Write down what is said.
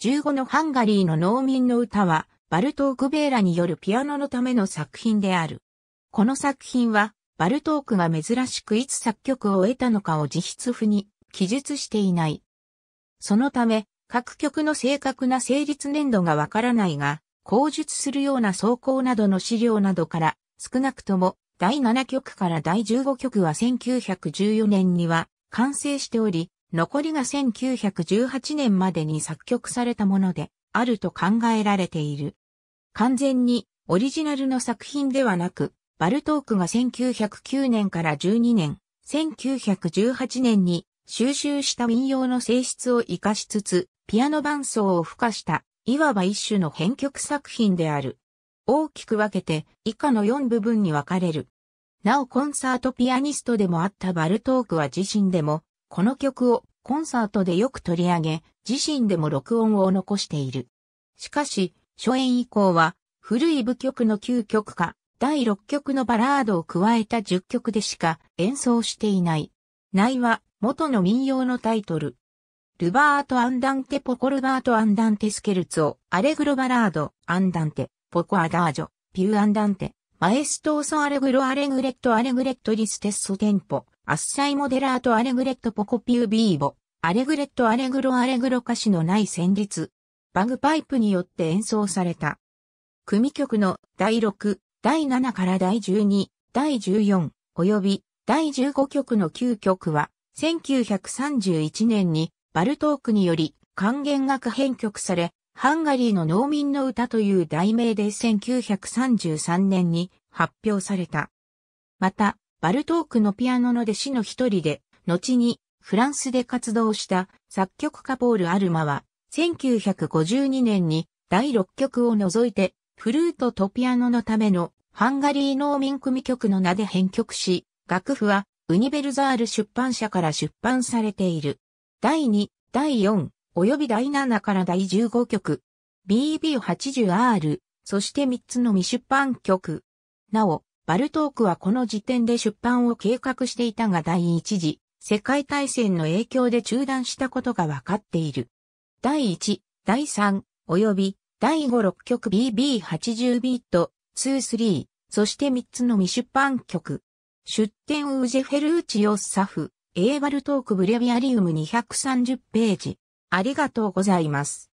15のハンガリーの農民の歌は、バルトーク・ベーラによるピアノのための作品である。この作品は、バルトークが珍しくいつ作曲を得たのかを実質譜に記述していない。そのため、各曲の正確な成立年度がわからないが、口述するような走行などの資料などから、少なくとも第7曲から第15曲は1914年には完成しており、残りが1918年までに作曲されたものであると考えられている。完全にオリジナルの作品ではなく、バルトークが1909年から12年、1918年に収集した民謡の性質を活かしつつ、ピアノ伴奏を付加した、いわば一種の編曲作品である。大きく分けて以下の4部分に分かれる。なおコンサートピアニストでもあったバルトークは自身でもこの曲をコンサートでよく取り上げ、自身でも録音を残している。しかし、初演以降は、古い部曲の9曲か、第6曲のバラードを加えた10曲でしか演奏していない。内は、元の民謡のタイトル。ルバート・アンダンテ・ポコルバート・アンダンテ・スケルツォ、アレグロ・バラード、アンダンテ、ポコ・アダージョ、ピュー・アンダンテ、マエストーソ・アレグロ・アレグレット・アレグレット・リステッソ・テンポ、アッサイモデラートアレグレットポコピュービーボ、アレグレットアレグロアレグロ歌詞のない旋律、バグパイプによって演奏された。組曲の第6、第7から第12、第14、及び第15曲の9曲は、1931年にバルトークにより還元楽編曲され、ハンガリーの農民の歌という題名で1933年に発表された。また、バルトークのピアノの弟子の一人で、後にフランスで活動した作曲家ポール・アルマは、1952年に第6曲を除いて、フルートとピアノのためのハンガリー農民組曲の名で編曲し、楽譜はウニベルザール出版社から出版されている。第2、第4、及び第7から第15曲、BB80R、そして3つの未出版曲。なお、バルトークはこの時点で出版を計画していたが第一次世界大戦の影響で中断したことが分かっている。第1、第3、よび第5、6曲 BB80 ビート、2、3、そして3つの未出版曲。出典ウージェフェルーチヨッサフ、エーバルトークブレビアリウム230ページ。ありがとうございます。